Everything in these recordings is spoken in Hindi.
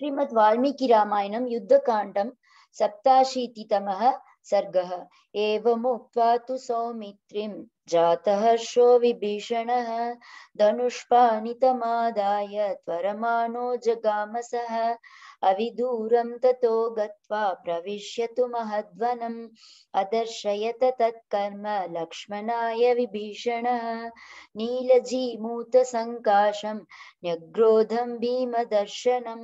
श्रीमद् वाल्मीकि रामायणं युद्धकाण्डं सप्ताशीतितमः सर्गः एवमुक्त्वा तु सौमित्रिं जातः शो विभीषणः धनुष्पाणितमादाय त्वरमाणो जगामसः अविदूरं ततो गत्वा प्रविश्यतु महद्वनम् अदर्शयत तत्कर्म लक्ष्मणाय विभीषणः नीलजीमूतसङ्काशं न्यग्रोधं भीमदर्शनं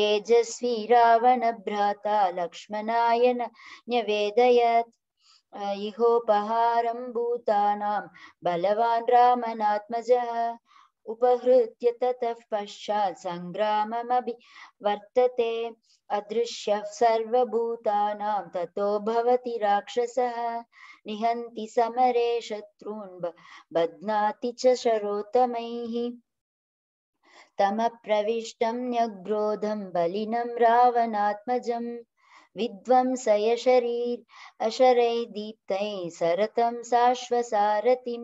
तेजस्वी रावणभ्राता लक्ष्मणाय न्यवेदयत् इहोपहारं भूतानां बलवान् रामनात्मजः उपहृत्य ततः पश्चात् सङ्ग्राममभि वर्तते अदृश्यः सर्वभूतानां ततो भवति राक्षसः निहन्ति समरे शत्रून् बध्नाति च शरोत्तमैः तमप्रविष्टं न्यग्रोधं बलिनं रावणात्मजम् विध्वंसय शरीर अशरैः दीप्तैः सरतं साश्वसारथिम्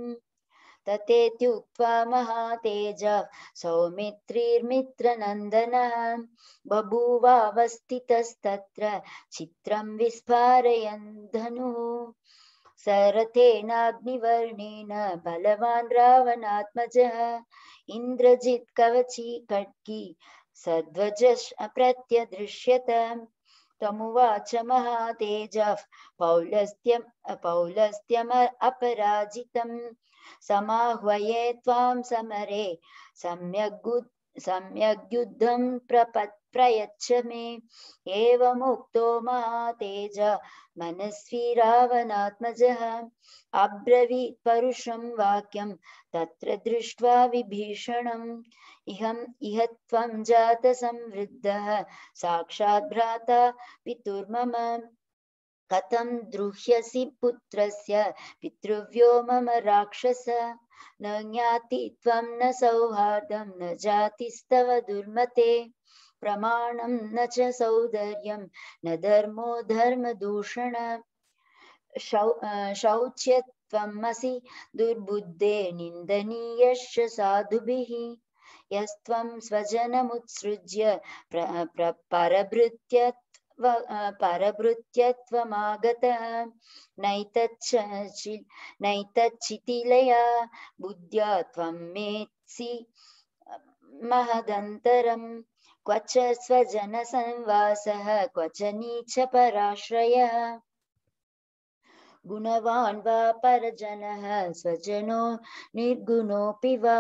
ततेत्युक्त्वा महातेज सौमित्रीर्मित्रनन्दनः बभूवावस्थितस्तत्र चित्रं विस्फारयन् धनुः सरथेनाग्निवर्णेन बलवान् रावणात्मजः इन्द्रजित् कवची खड्गी सध्वजः प्रत्यदृश्यत तमुवाच महातेज पौलस्त्यम पौलस्त्यम अपराजितं समाह्वये त्वां समरे सम्यग् सम्यग्युद्धं प्रपत् प्रयच्छ मे एवमुक्तो महातेज मनस्वी रावणात्मज अब्रवीत् परुषं वाक्यं तत्र दृष्ट्वा विभीषणम् इहम् इह त्वं जातसंवृद्धः साक्षात् भ्राता पितुर्मम कथं द्रुह्यसि पुत्रस्य पितृव्यो मम राक्षस न ज्ञाति त्वं न सौहार्दं न जातिस्तव दुर्मते प्रमाण न च न धर्मो दूषण शौ शौच्यत्वमसि दुर्बुद्धे निन्दनीयश्च साधुभिः यस्त्वं स्वजनमुत्सृज्य मुत्सृज्य प्र परभृत्य परभृत्यत्वमागतः नैतच्च नैतच्चितिलया बुद्ध्या त्वं मेत्सि महदन्तरम् क्वच संवास क्वच नीच पराश्रय गुणवान् वा परजनः स्वजनो निर्गुणोऽपि वा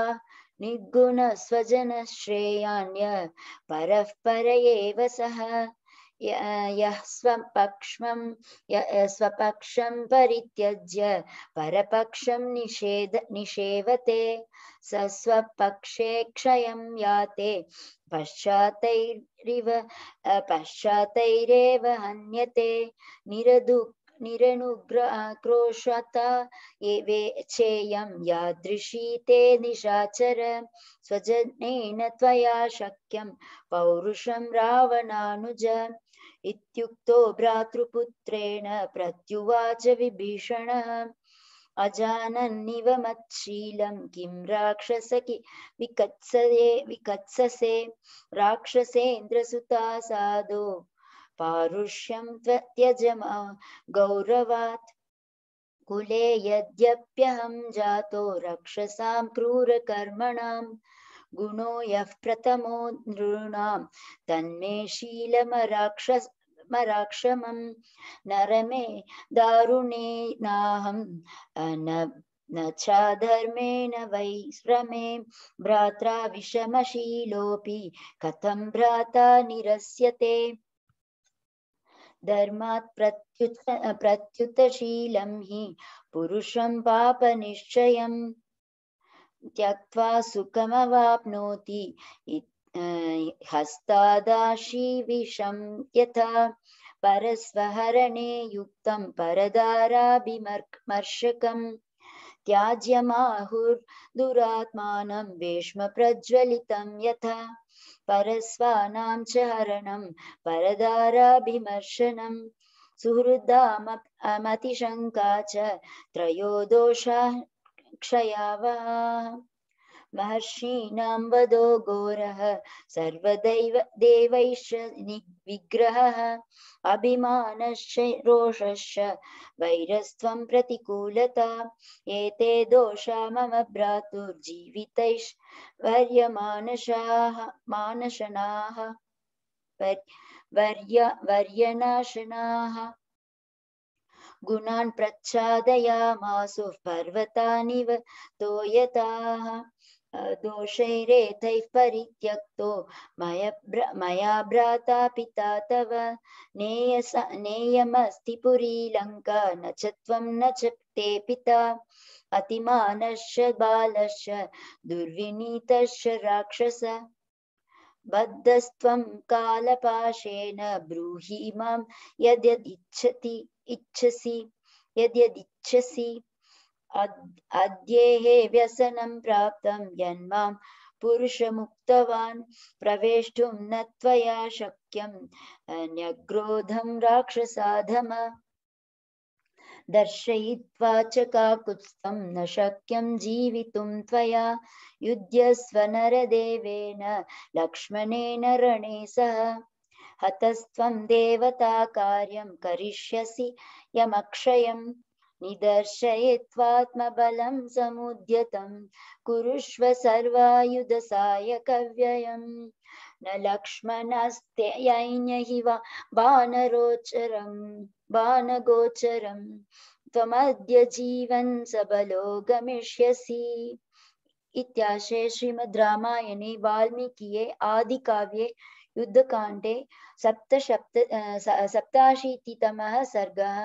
निर्गुणस्वजनश्रेयान्य परः पर एव सः यपक्ष स्वपक्षं स्वपक्षं परित्यज्य निषेध निषेवते स स्वपक्षे क्षयं याते पश्चात पश्चातैरेव हन्यते निरदुख निरनुग्रक्रोशत एवे चेयं यादृशी ते निशाचर स्वजनेन त्वया शक्यं पौरुषं रावणानुज इत्युक्तो भ्रातृपुत्रेण प्रत्युवाच विभीषणः अजानन्निव मत्शीलं किं राक्षसकि विकत्सये विकत्ससे राक्षसेन्द्रसुता साधो पारुष्यम त्यज गौरवात् कुले यद्यप्यहं जातो क्रूर क्रूरकर्मणां गुणो यः प्रथमो नृणां तन्मे राक्षस मराक्षमं नरमे दारुणे नाहं न च धर्मेण वै श्रमे भ्रात्रा विषमशीलोऽपि कथं भ्राता निरस्यते धर्मात् प्रत्युत प्रत्युतशीलं हि पुरुषं पापनिश्चयं त्यक्त्वा सुखमवाप्नोति हस्तादाशीविषं यथा परस्वहरणे युक्तं त्याज्यमाहुर्दुरात्मानं भीष्मप्रज्वलितं यथा परस्वानां च हरणं परदाराभिमर्शनं सुहृदामतिशङ्का च त्रयो दोषा क्षयावा महर्षीणां वदो घोरः सर्वदैव देवैश्च विग्रहः अभिमानश्च रोषश्च वैरस्त्वं प्रतिकूलता एते दोषा मम भ्रातुर्जीवितैः वर्यमानशाः मानशनाः वर्य वर्यनाशनाः गुणान् प्रच्छादयामासुः पर्वतानिव तोयताः दोषैरेतैः परित्यक्तो मया ब्र मया भ्राता पिता तव नेयस नेयमस्ति पुरी लङ्का न च त्वं न च ते पिता अतिमानश्च बालश्च दुर्विनीतश्च राक्षस बद्धस्त्वं कालपाशेन ब्रूहि मां यद्यदिच्छति इच्छसि यद्यदिच्छसि अद्येहे व्यसनं प्राप्तं यन्मां मुक्तवान् प्रवेष्टुं न त्वया शक्यं न्यग्रोधं राक्षसाधम दर्शयित्वा च काकुत्स्थं न शक्यं जीवितुं त्वया युध्यस्व नरदेवेन लक्ष्मणेन रणे सह हतस्त्वं देवता कार्यं करिष्यसि यमक्षयम् निदर्शयेत्त्वात्मबलं समुद्यतं कुरुष्व सर्वायुधसायकव्ययम् न लक्ष्मणस्ते हि वा बाणरोचरं बाणगोचरं त्वमद्य जीवन् सबलो गमिष्यसि इत्याशे श्रीमद् रामायणे वाल्मीकिये आदिकाव्ये युद्धकाण्डे सप्तशप्त सप्ताशीतितमः सर्गः